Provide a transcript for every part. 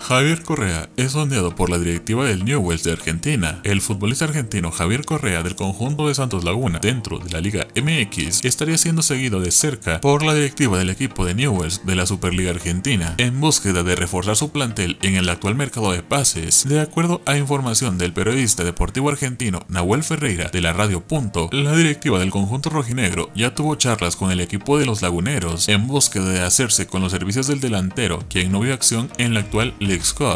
Javier Correa es sondeado por la directiva del Newells de Argentina. El futbolista argentino Javier Correa del conjunto de Santos Laguna dentro de la Liga MX estaría siendo seguido de cerca por la directiva del equipo de Newells de la Superliga Argentina en búsqueda de reforzar su plantel en el actual mercado de pases. De acuerdo a información del periodista deportivo argentino Nahuel Ferreira de la Radio Punto, la directiva del conjunto rojinegro ya tuvo charlas con el equipo de los laguneros en búsqueda de hacerse con los servicios del delantero quien no vio acción en la actual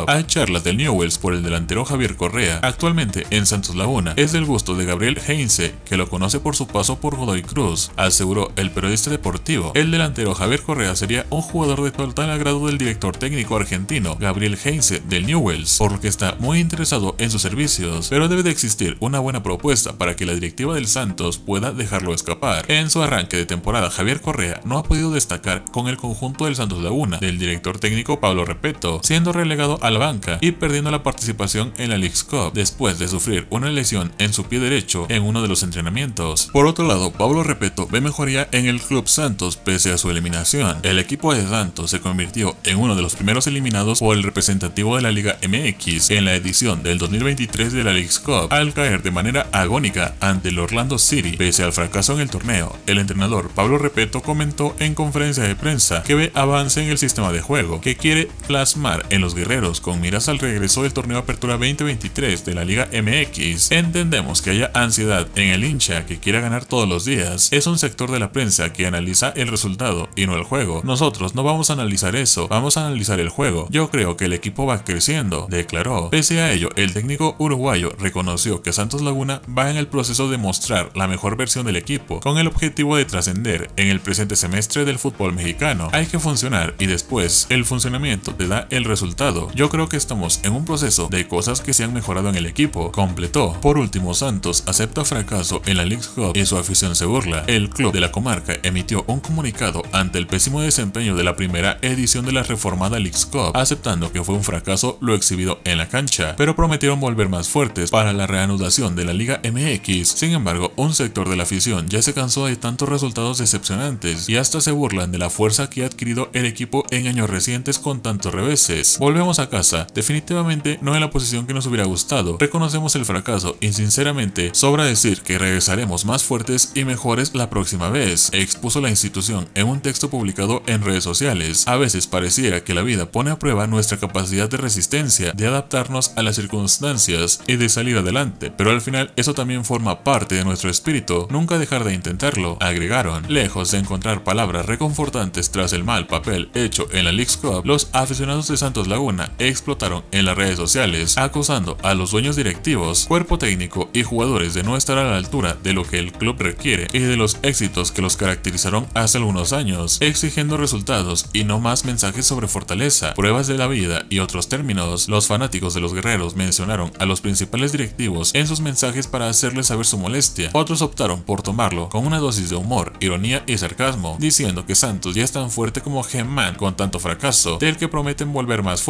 hay charlas del Newells por el delantero Javier Correa, actualmente en Santos Laguna. Es del gusto de Gabriel Heinze, que lo conoce por su paso por Godoy Cruz, aseguró el periodista deportivo. El delantero Javier Correa sería un jugador de total agrado del director técnico argentino Gabriel Heinze del Newells, por lo que está muy interesado en sus servicios, pero debe de existir una buena propuesta para que la directiva del Santos pueda dejarlo escapar. En su arranque de temporada, Javier Correa no ha podido destacar con el conjunto del Santos Laguna del director técnico Pablo Repeto, siendo relegado a la banca y perdiendo la participación en la League's Cup después de sufrir una lesión en su pie derecho en uno de los entrenamientos. Por otro lado, Pablo Repeto ve mejoría en el Club Santos pese a su eliminación. El equipo de Santos se convirtió en uno de los primeros eliminados por el representativo de la Liga MX en la edición del 2023 de la League's Cup al caer de manera agónica ante el Orlando City pese al fracaso en el torneo. El entrenador Pablo Repeto comentó en conferencia de prensa que ve avance en el sistema de juego que quiere plasmar en los guerreros con miras al regreso del torneo Apertura 2023 de la Liga MX, entendemos que haya ansiedad en el hincha que quiera ganar todos los días. Es un sector de la prensa que analiza el resultado y no el juego. Nosotros no vamos a analizar eso, vamos a analizar el juego. Yo creo que el equipo va creciendo, declaró. Pese a ello, el técnico uruguayo reconoció que Santos Laguna va en el proceso de mostrar la mejor versión del equipo, con el objetivo de trascender en el presente semestre del fútbol mexicano. Hay que funcionar y después el funcionamiento te da el resultado yo creo que estamos en un proceso de cosas que se han mejorado en el equipo, completó. Por último, Santos acepta fracaso en la League Cup y su afición se burla. El club de la comarca emitió un comunicado ante el pésimo desempeño de la primera edición de la reformada League Cup, aceptando que fue un fracaso lo exhibido en la cancha, pero prometieron volver más fuertes para la reanudación de la Liga MX. Sin embargo, un sector de la afición ya se cansó de tantos resultados decepcionantes y hasta se burlan de la fuerza que ha adquirido el equipo en años recientes con tantos reveses volvemos a casa, definitivamente no en la posición que nos hubiera gustado, reconocemos el fracaso y sinceramente sobra decir que regresaremos más fuertes y mejores la próxima vez, expuso la institución en un texto publicado en redes sociales. A veces pareciera que la vida pone a prueba nuestra capacidad de resistencia, de adaptarnos a las circunstancias y de salir adelante, pero al final eso también forma parte de nuestro espíritu, nunca dejar de intentarlo, agregaron. Lejos de encontrar palabras reconfortantes tras el mal papel hecho en la League's club los aficionados de Santos Laguna una explotaron en las redes sociales, acusando a los dueños directivos, cuerpo técnico y jugadores de no estar a la altura de lo que el club requiere y de los éxitos que los caracterizaron hace algunos años, exigiendo resultados y no más mensajes sobre fortaleza, pruebas de la vida y otros términos. Los fanáticos de los guerreros mencionaron a los principales directivos en sus mensajes para hacerles saber su molestia. Otros optaron por tomarlo con una dosis de humor, ironía y sarcasmo, diciendo que Santos ya es tan fuerte como G-Man con tanto fracaso, del que prometen volver más fuerte